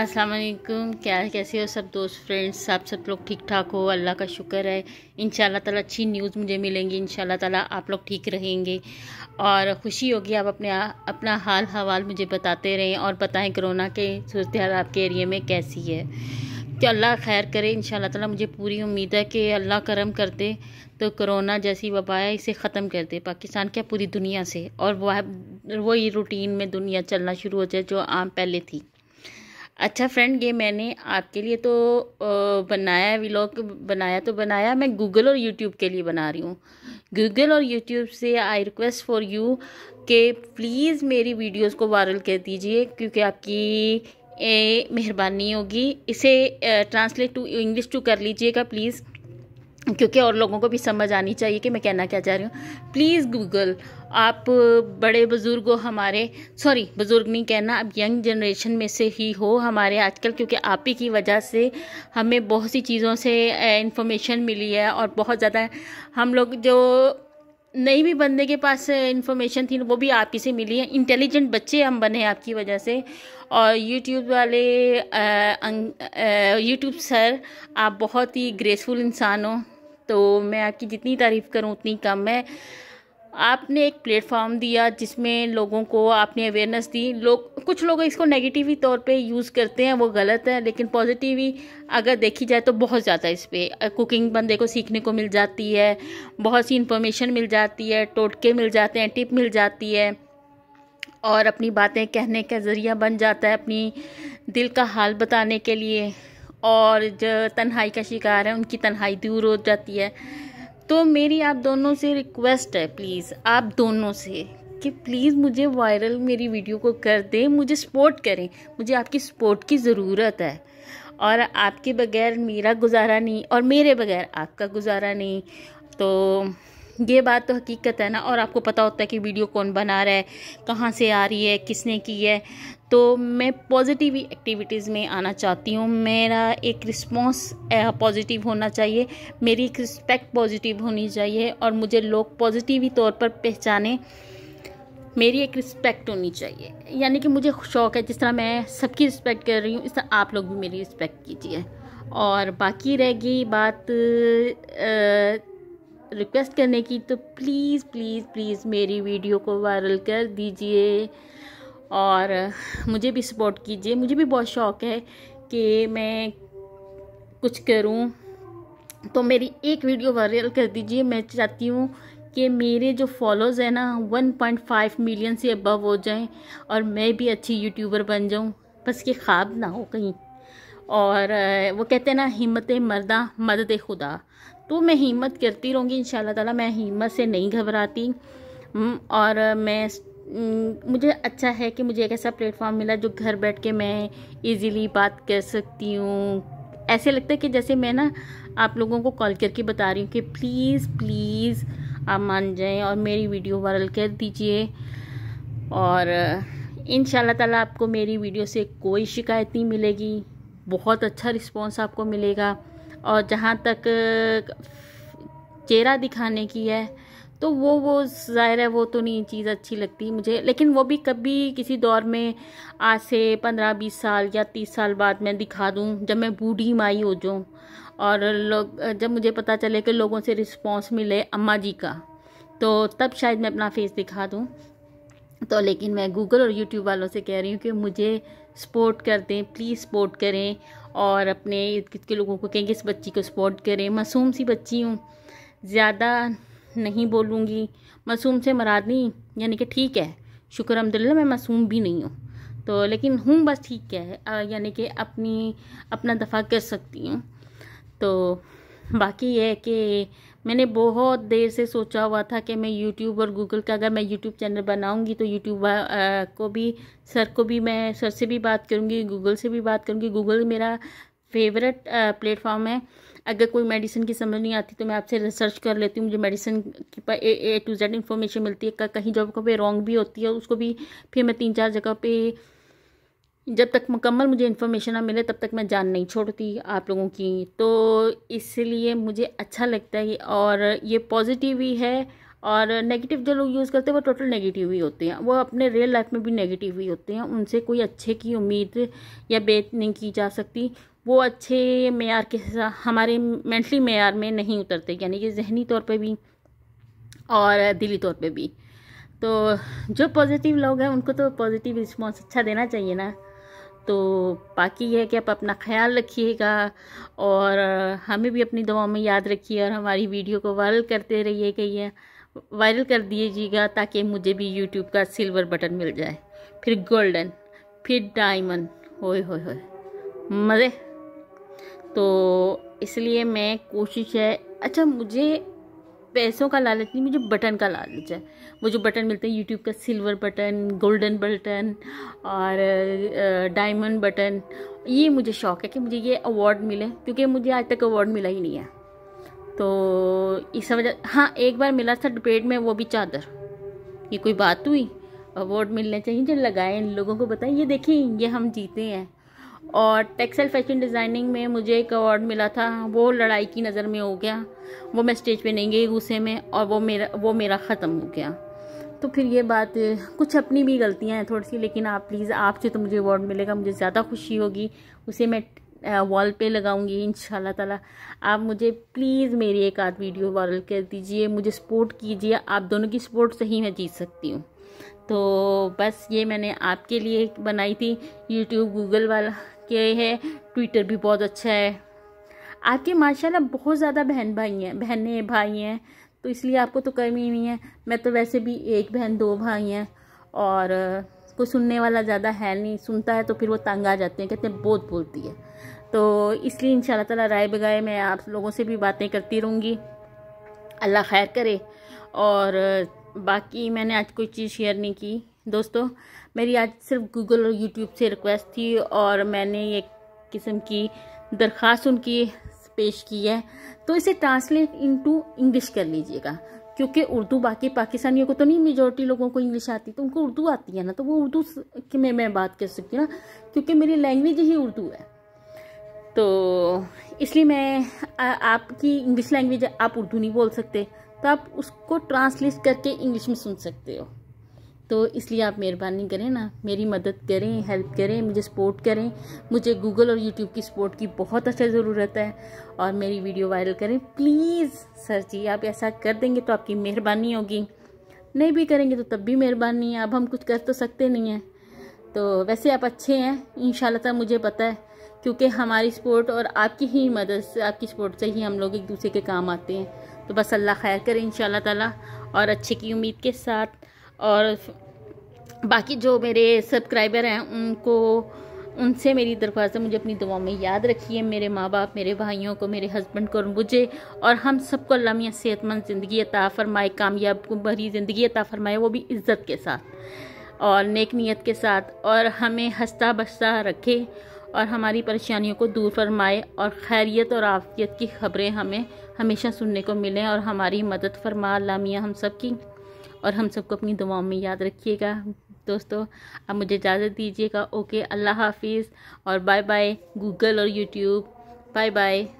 अस्सलाम वालेकुम क्या कैसे हो सब दोस्त फ्रेंड्स आप सब लोग ठीक ठाक हो अल्लाह का शुक्र है इन ताला अच्छी न्यूज़ मुझे मिलेंगी इन ताला आप लोग ठीक रहेंगे और खुशी होगी आप अपने अपना हाल हवाल मुझे बताते रहें और बताएं कोरोना के सूरत हाल आपके एरिए में कैसी है तो अल्लाह खैर करे इन ताला मुझे पूरी उम्मीद है कि अल्लाह करम कर दे तो कोरोना जैसी वबा है इसे ख़त्म कर दे पाकिस्तान क्या पूरी दुनिया से और वह वही रूटीन में दुनिया चलना शुरू हो जाए जो आम पहले थी अच्छा फ्रेंड ये मैंने आपके लिए तो बनाया व्लॉग बनाया तो बनाया मैं गूगल और यूट्यूब के लिए बना रही हूँ गूगल और यूट्यूब से आई रिक्वेस्ट फॉर यू कि प्लीज़ मेरी वीडियोस को वायरल कर दीजिए क्योंकि आपकी मेहरबानी होगी इसे ट्रांसलेट टू इंग्लिश टू कर लीजिएगा प्लीज़ क्योंकि और लोगों को भी समझ आनी चाहिए कि मैं कहना क्या चाह रही हूँ प्लीज़ गूगल आप बड़े बुज़ुर्ग हो हमारे सॉरी बुज़ुर्ग नहीं कहना अब यंग जनरेशन में से ही हो हमारे आजकल क्योंकि आप ही की वजह से हमें बहुत सी चीज़ों से इंफॉर्मेशन मिली है और बहुत ज़्यादा हम लोग जो नहीं भी बंदे के पास इन्फॉर्मेशन थी वो भी आप ही से मिली है इंटेलिजेंट बच्चे हम बने आपकी वजह से और यूट्यूब वाले यूट्यूब सर अं, आप बहुत ही ग्रेसफुल इंसान हो तो मैं आपकी जितनी तारीफ़ करूँ उतनी कम है आपने एक प्लेटफॉर्म दिया जिसमें लोगों को आपने अवेयरनेस दी लोग कुछ लोग इसको नेगेटिवी तौर पे यूज़ करते हैं वो गलत है लेकिन पॉजिटिवी अगर देखी जाए तो बहुत ज़्यादा इस पर कुकिंग बंदे को सीखने को मिल जाती है बहुत सी इंफॉर्मेशन मिल जाती है टोटके मिल जाते हैं टिप मिल जाती है और अपनी बातें कहने का ज़रिया बन जाता है अपनी दिल का हाल बताने के लिए और जो तन्हाई का शिकार है उनकी तन्हाई दूर हो जाती है तो मेरी आप दोनों से रिक्वेस्ट है प्लीज़ आप दोनों से कि प्लीज़ मुझे वायरल मेरी वीडियो को कर दें मुझे सपोर्ट करें मुझे आपकी सपोर्ट की ज़रूरत है और आपके बगैर मेरा गुजारा नहीं और मेरे बगैर आपका गुजारा नहीं तो ये बात तो हकीकत है ना और आपको पता होता है कि वीडियो कौन बना रहा है कहाँ से आ रही है किसने की है तो मैं पॉजिटिव एक्टिविटीज़ में आना चाहती हूँ मेरा एक रिस्पॉन्स पॉजिटिव होना चाहिए मेरी एक रिस्पेक्ट पॉजिटिव होनी चाहिए और मुझे लोग पॉजिटिव ही तौर पर पहचाने मेरी एक रिस्पेक्ट होनी चाहिए यानी कि मुझे शौक़ है जिस तरह मैं सबकी रिस्पेक्ट कर रही हूँ इस तरह आप लोग भी मेरी रिस्पेक्ट कीजिए और बाकी रहेगी बात आ, रिक्वेस्ट करने की तो प्लीज़ प्लीज़ प्लीज़ मेरी वीडियो को वायरल कर दीजिए और मुझे भी सपोर्ट कीजिए मुझे भी बहुत शौक़ है कि मैं कुछ करूं तो मेरी एक वीडियो वायरल कर दीजिए मैं चाहती हूं कि मेरे जो फॉलोज़ हैं ना 1.5 मिलियन से अबव हो जाएं और मैं भी अच्छी यूट्यूबर बन जाऊं बस के ख्वाब ना हो कहीं और वो कहते हैं ना हिम्मत मर्दा मदद खुदा तो मैं हिम्मत करती रहूँगी इन ताला मैं हिम्मत से नहीं घबराती हम्म, और मैं हम्म, मुझे अच्छा है कि मुझे एक ऐसा प्लेटफॉर्म मिला जो घर बैठ के मैं इजीली बात कर सकती हूँ ऐसे लगता है कि जैसे मैं ना आप लोगों को कॉल करके बता रही हूँ कि प्लीज़ प्लीज़ आप मान जाएं और मेरी वीडियो वायरल कर दीजिए और इन ताला आपको मेरी वीडियो से कोई शिकायत नहीं मिलेगी बहुत अच्छा रिस्पॉन्स आपको मिलेगा और जहाँ तक चेहरा दिखाने की है तो वो वो ज़ाहिर है वो तो नहीं चीज़ अच्छी लगती मुझे लेकिन वो भी कभी किसी दौर में आज से पंद्रह बीस साल या तीस साल बाद मैं दिखा दूँ जब मैं बूढ़ी माई हो जाऊँ और लोग जब मुझे पता चले कि लोगों से रिस्पॉन्स मिले अम्मा जी का तो तब शायद मैं अपना फेस दिखा दूँ तो लेकिन मैं गूगल और यूट्यूब वालों से कह रही हूँ कि मुझे सपोर्ट कर दें प्लीज़ सपोर्ट करें और अपने इर्द गिर्द के लोगों को कहें कि इस बच्ची को सपोर्ट करें मासूम सी बच्ची हूँ ज़्यादा नहीं बोलूँगी मासूम से मराद नहीं यानी कि ठीक है शुक्र अलहमदिल्ला मैं मासूम भी नहीं हूँ तो लेकिन हूँ बस ठीक है यानी कि अपनी अपना दफ़ा कर सकती हूँ तो बाकी ये है कि मैंने बहुत देर से सोचा हुआ था कि मैं यूट्यूब और गूगल का अगर मैं यूट्यूब चैनल बनाऊंगी तो यूट्यूब को भी सर को भी मैं सर से भी बात करूंगी गूगल से भी बात करूंगी गूगल मेरा फेवरेट प्लेटफॉर्म है अगर कोई मेडिसिन की समझ नहीं आती तो मैं आपसे रिसर्च कर लेती हूँ मुझे मेडिसिन की पर ए, टू जेड इन्फॉर्मेशन मिलती है कहीं जगह पर रॉन्ग भी होती है उसको भी फिर मैं तीन चार जगह पर जब तक मुकम्मल मुझे इन्फॉर्मेशन ना मिले तब तक मैं जान नहीं छोड़ती आप लोगों की तो इसलिए मुझे अच्छा लगता है और ये पॉजिटिव ही है और नेगेटिव जो लोग यूज़ करते हैं वो टोटल नेगेटिव ही होते हैं वो अपने रियल लाइफ में भी नेगेटिव ही होते हैं उनसे कोई अच्छे की उम्मीद या बेत नहीं की जा सकती वो अच्छे मैार के साथ हमारे मैंटली मैार में नहीं उतरते यानी कि जहनी तौर पर भी और दिली तौर पर भी तो जो पॉजिटिव लोग हैं उनको तो पॉजिटिव रिस्पॉन्स अच्छा देना चाहिए ना तो बाकी यह है कि आप अपना ख्याल रखिएगा और हमें भी अपनी दवाओं में याद रखिए और हमारी वीडियो को वायरल करते रहिए कहिए वायरल कर दीजिएगा ताकि मुझे भी यूट्यूब का सिल्वर बटन मिल जाए फिर गोल्डन फिर डायमंड होए होए होए मज़े तो इसलिए मैं कोशिश है अच्छा मुझे पैसों का लालच नहीं मुझे बटन का लालच है वो जो बटन मिलते हैं यूट्यूब का सिल्वर बटन गोल्डन बटन और डायमंड बटन ये मुझे शौक है कि मुझे ये अवार्ड मिले क्योंकि मुझे आज तक अवार्ड मिला ही नहीं है तो इस वजह हाँ एक बार मिला था डिबेट में वो भी चादर ये कोई बात हुई अवार्ड मिलने चाहिए जो लगाए इन लोगों को बताएं ये देखें ये हम जीते हैं और टेक्सटाइल फैशन डिज़ाइनिंग में मुझे एक अवार्ड मिला था वो लड़ाई की नज़र में हो गया वो मैं स्टेज पे नहीं गई गुस्से में और वो मेरा वो मेरा ख़त्म हो गया तो फिर ये बात कुछ अपनी भी गलतियां हैं थोड़ी सी लेकिन आप प्लीज़ आपसे तो मुझे अवार्ड मिलेगा मुझे ज़्यादा खुशी होगी उसे मैं वॉल पे लगाऊंगी इन ताला आप मुझे प्लीज़ मेरी एक आध वीडियो वायरल कर दीजिए मुझे सपोर्ट कीजिए आप दोनों की सपोर्ट से ही मैं जीत सकती हूँ तो बस ये मैंने आपके लिए बनाई थी यूट्यूब गूगल वाला किए है ट्विटर भी बहुत अच्छा है आपके माशाल्लाह बहुत ज़्यादा बहन भाई हैं बहनें भाई हैं तो इसलिए आपको तो कमी नहीं है मैं तो वैसे भी एक बहन दो भाई हैं और कोई सुनने वाला ज़्यादा है नहीं सुनता है तो फिर वो तंग आ जाते हैं कहते हैं बहुत बोलती है तो इसलिए इन ताला राय बगाए मैं आप लोगों से भी बातें करती रहूँगी अल्लाह खैर करे और बाकी मैंने आज कोई चीज़ शेयर नहीं की दोस्तों मेरी आज सिर्फ गूगल और यूट्यूब से रिक्वेस्ट थी और मैंने एक किस्म की दरख्वास्त उनकी पेश की है तो इसे ट्रांसलेट इनटू इंग्लिश कर लीजिएगा क्योंकि उर्दू बाकी पाकिस्तानियों को तो नहीं मेजोरिटी लोगों को इंग्लिश आती तो उनको उर्दू आती है ना तो वो उर्दू के में मैं बात कर सकती हूँ ना क्योंकि मेरी लैंग्वेज ही उर्दू है तो इसलिए मैं आपकी इंग्लिश लैंग्वेज आप उर्दू नहीं बोल सकते तो आप उसको ट्रांसलेट करके इंग्लिश में सुन सकते हो तो इसलिए आप मेहरबानी करें ना मेरी मदद करें हेल्प करें मुझे सपोर्ट करें मुझे गूगल और यूट्यूब की सपोर्ट की बहुत अच्छा ज़रूरत है और मेरी वीडियो वायरल करें प्लीज़ सर जी आप ऐसा कर देंगे तो आपकी मेहरबानी होगी नहीं भी करेंगे तो तब भी मेहरबानी है अब हम कुछ कर तो सकते नहीं हैं तो वैसे आप अच्छे हैं इन शाला मुझे पता है क्योंकि हमारी सपोर्ट और आपकी ही मदद से आपकी सपोर्ट से ही हम लोग एक दूसरे के काम आते हैं तो बस अल्लाह खैर करें इन शाला और अच्छे की उम्मीद के साथ और बाकी जो मेरे सब्सक्राइबर हैं उनको उनसे मेरी दरख्वास्त है मुझे अपनी दुआ में याद रखिए मेरे माँ बाप मेरे भाइयों को मेरे हस्बैंड को और मुझे और हम सबको लम्या सेहतमंद ज़िंदगी अता फरमाए कामयाब भरी ज़िंदगी अता फरमाए वो भी इज़्ज़त के साथ और नेक नीयत के साथ और हमें हंसता बसता रखे और हमारी परेशानियों को दूर फरमाए और खैरियत और आफियत की खबरें हमें हमेशा सुनने को मिलें और हमारी मदद फरमा लामिया हम सब की और हम सबको अपनी दुआओं में याद रखिएगा दोस्तों आप मुझे इजाज़त दीजिएगा ओके अल्लाह हाफिज़ और बाय बाय गूगल और यूट्यूब बाय बाय